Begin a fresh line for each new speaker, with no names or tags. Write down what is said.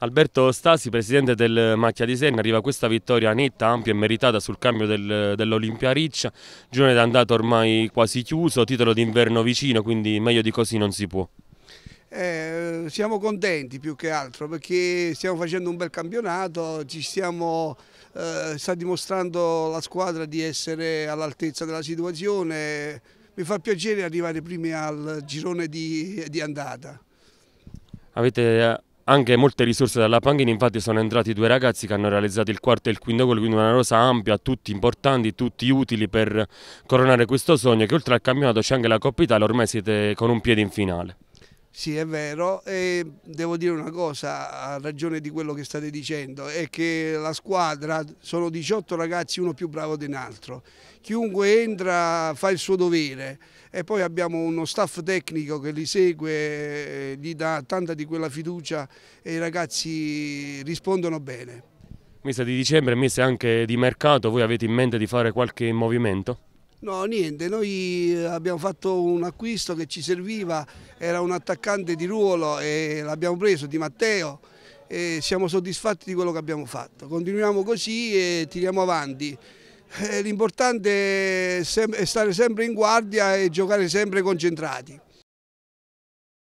Alberto Stasi, presidente del Macchia di Senna, arriva questa vittoria netta, ampia e meritata sul cambio del, dell'Olimpia Riccia, giorno d'andata ormai quasi chiuso, titolo d'inverno vicino, quindi meglio di così non si può.
Eh, siamo contenti più che altro perché stiamo facendo un bel campionato, ci stiamo, eh, sta dimostrando la squadra di essere all'altezza della situazione, mi fa piacere arrivare primi al girone di, di andata.
Avete eh, anche molte risorse dalla panchina, infatti sono entrati due ragazzi che hanno realizzato il quarto e il quinto gol, quindi una rosa ampia, tutti importanti, tutti utili per coronare questo sogno che oltre al campionato c'è anche la Coppa Italia, ormai siete con un piede in finale.
Sì, è vero e devo dire una cosa a ragione di quello che state dicendo, è che la squadra sono 18 ragazzi, uno più bravo di un altro. Chiunque entra fa il suo dovere e poi abbiamo uno staff tecnico che li segue, eh, gli dà tanta di quella fiducia e i ragazzi rispondono bene.
Mese di dicembre, mese anche di mercato, voi avete in mente di fare qualche movimento?
No, niente, noi eh, abbiamo fatto un acquisto che ci serviva, era un attaccante di ruolo e l'abbiamo preso di Matteo e siamo soddisfatti di quello che abbiamo fatto. Continuiamo così e tiriamo avanti. Eh, l'importante è stare sempre in guardia e giocare sempre concentrati.